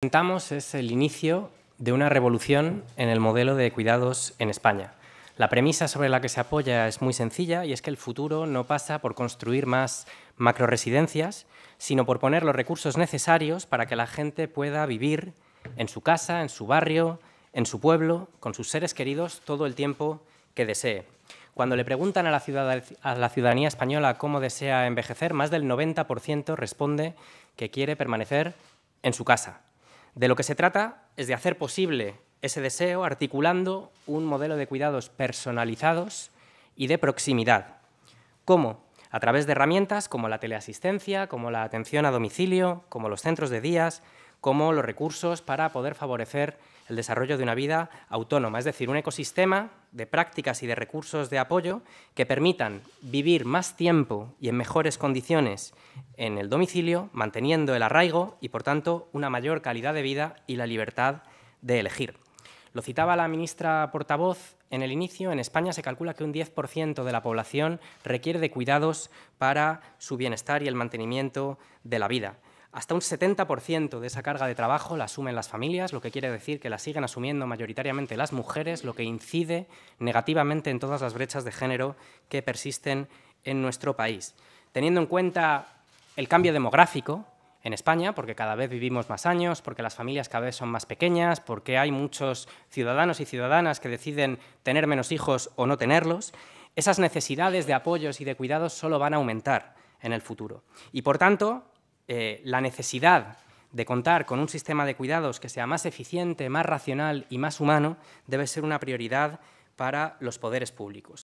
presentamos es el inicio de una revolución en el modelo de cuidados en España. La premisa sobre la que se apoya es muy sencilla y es que el futuro no pasa por construir más macroresidencias, sino por poner los recursos necesarios para que la gente pueda vivir en su casa, en su barrio, en su pueblo, con sus seres queridos todo el tiempo que desee. Cuando le preguntan a la ciudadanía española cómo desea envejecer, más del 90% responde que quiere permanecer en su casa. De lo que se trata es de hacer posible ese deseo articulando un modelo de cuidados personalizados y de proximidad. ¿Cómo? A través de herramientas como la teleasistencia, como la atención a domicilio, como los centros de días, como los recursos para poder favorecer el desarrollo de una vida autónoma, es decir, un ecosistema de prácticas y de recursos de apoyo que permitan vivir más tiempo y en mejores condiciones en el domicilio, manteniendo el arraigo y, por tanto, una mayor calidad de vida y la libertad de elegir. Lo citaba la ministra portavoz en el inicio, en España se calcula que un 10% de la población requiere de cuidados para su bienestar y el mantenimiento de la vida. Hasta un 70% de esa carga de trabajo la asumen las familias, lo que quiere decir que la siguen asumiendo mayoritariamente las mujeres, lo que incide negativamente en todas las brechas de género que persisten en nuestro país. Teniendo en cuenta el cambio demográfico en España, porque cada vez vivimos más años, porque las familias cada vez son más pequeñas, porque hay muchos ciudadanos y ciudadanas que deciden tener menos hijos o no tenerlos, esas necesidades de apoyos y de cuidados solo van a aumentar en el futuro. Y por tanto, eh, la necesidad de contar con un sistema de cuidados que sea más eficiente, más racional y más humano debe ser una prioridad para los poderes públicos.